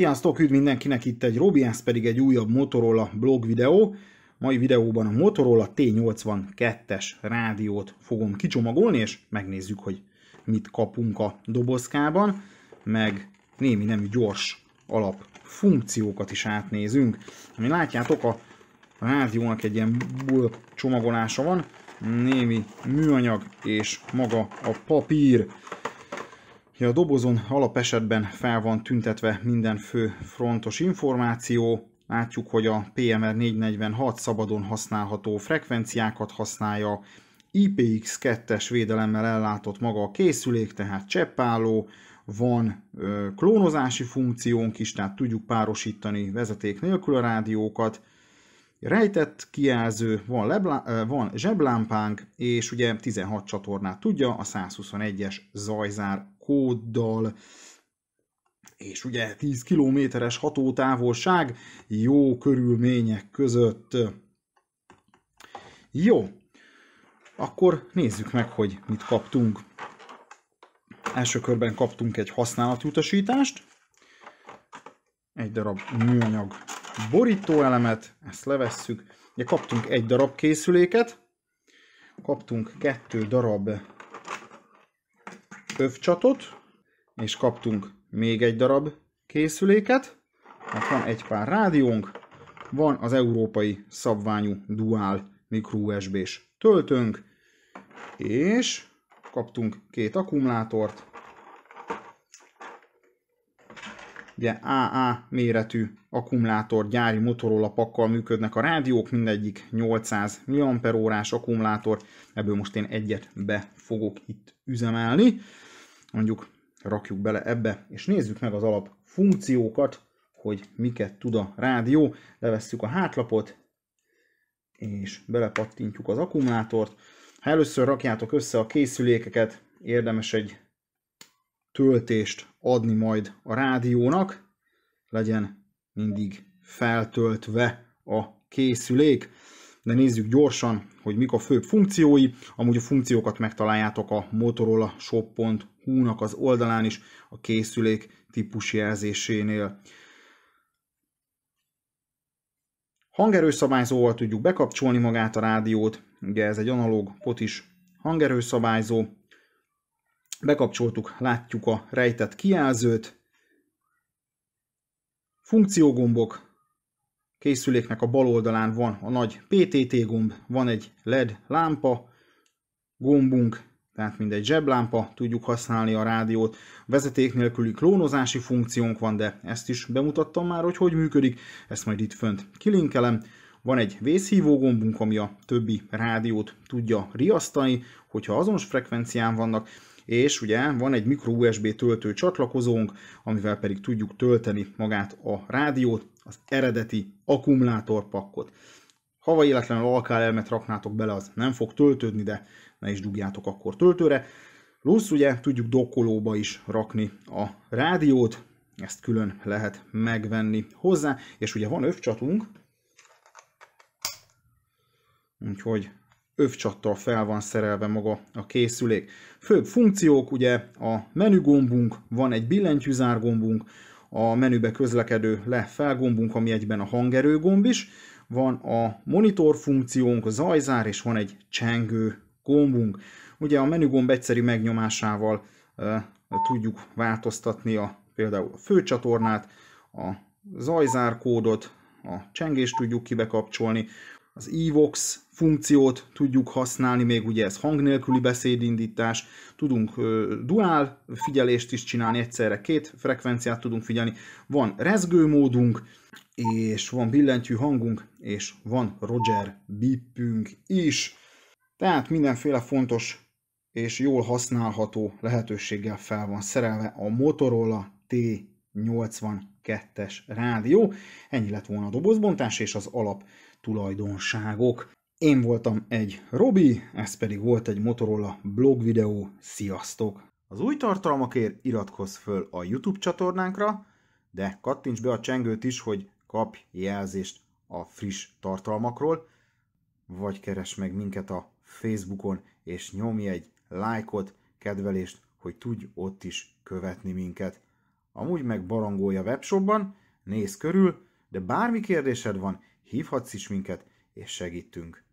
Sziasztok, üdv mindenkinek itt egy Robi, ez pedig egy újabb Motorola blog videó. Mai videóban a Motorola T82-es rádiót fogom kicsomagolni, és megnézzük, hogy mit kapunk a dobozkában, meg némi nemű gyors alap funkciókat is átnézünk. Ami látjátok, a rádiónak egy ilyen bulk csomagolása van, némi műanyag és maga a papír. Ugye a dobozon alapesetben fel van tüntetve minden fő frontos információ, látjuk, hogy a PMR 446 szabadon használható frekvenciákat használja, IPX2-es védelemmel ellátott maga a készülék, tehát cseppálló, van klónozási funkciónk is, tehát tudjuk párosítani vezeték nélkül a rádiókat, rejtett kijelző, van, leblá, van zseblámpánk, és ugye 16 csatornát tudja a 121-es zajzár kóddal, és ugye 10 kilométeres hatótávolság jó körülmények között. Jó, akkor nézzük meg, hogy mit kaptunk. Első körben kaptunk egy használati utasítást, egy darab műanyag borítóelemet, ezt levesszük. Ugye kaptunk egy darab készüléket, kaptunk kettő darab övcsatot, és kaptunk még egy darab készüléket. Hát van egy pár rádiónk, van az európai szabványú dual micro USB-s töltőnk, és kaptunk két akkumulátort, ugye AA méretű akkumulátor gyári pakkal működnek a rádiók, mindegyik 800 mah akkumulátor, ebből most én egyet be fogok itt üzemelni, mondjuk rakjuk bele ebbe, és nézzük meg az alap funkciókat, hogy miket tud a rádió, levesszük a hátlapot, és belepattintjuk az akkumulátort. Ha először rakjátok össze a készülékeket, érdemes egy töltést adni majd a rádiónak, legyen mindig feltöltve a készülék, de nézzük gyorsan, hogy mik a főbb funkciói. Amúgy a funkciókat megtaláljátok a Motorola shop.hu-nak az oldalán is a készülék jelzésénél. Hangerőszabályzóval tudjuk bekapcsolni magát a rádiót, ugye ez egy analóg potis hangerőszabályzó, Bekapcsoltuk, látjuk a rejtett kijelzőt. Funkciógombok. Készüléknek a bal oldalán van a nagy PTT gomb, van egy LED lámpa gombunk, tehát mindegy zseblámpa, tudjuk használni a rádiót. Vezeték nélküli klónozási funkciónk van, de ezt is bemutattam már, hogy hogy működik, ezt majd itt fönt kilinkelem. Van egy vészhívó gombunk, ami a többi rádiót tudja riasztani, hogyha azonos frekvencián vannak, és ugye van egy micro USB töltő csatlakozónk, amivel pedig tudjuk tölteni magát a rádiót, az eredeti akkumulátorpakkot. Ha véletlenül alkálelmet raknátok bele, az nem fog töltődni, de ne is dugjátok akkor töltőre. Plusz ugye tudjuk dokkolóba is rakni a rádiót, ezt külön lehet megvenni hozzá, és ugye van övcsatunk, úgyhogy övcsattal fel van szerelve maga a készülék. Főbb funkciók ugye a menügombunk, van egy billentyűzárgombunk, a menübe közlekedő le-felgombunk, ami egyben a hangerőgomb is, van a monitor funkciónk, a zajzár, és van egy csengő gombunk. Ugye a menügomb egyszerű megnyomásával e, tudjuk változtatni a, például a főcsatornát, a zajzárkódot, a csengést tudjuk kibekapcsolni, az Evox funkciót tudjuk használni, még ugye ez hang nélküli beszédindítás, tudunk duál figyelést is csinálni, egyszerre két frekvenciát tudunk figyelni, van rezgőmódunk, és van billentyű hangunk, és van Roger bippünk is. Tehát mindenféle fontos és jól használható lehetőséggel fel van szerelve a Motorola T82-es rádió. Ennyi lett volna a dobozbontás és az alap tulajdonságok. Én voltam egy Robi, ez pedig volt egy Motorola blog videó. Sziasztok! Az új tartalmakért iratkozz föl a YouTube csatornánkra, de kattints be a csengőt is, hogy kapj jelzést a friss tartalmakról, vagy keresd meg minket a Facebookon, és nyomj egy lájkot, kedvelést, hogy tudj ott is követni minket. Amúgy meg barangolja webshopban, néz körül, de bármi kérdésed van, hívhatsz is minket, és segítünk.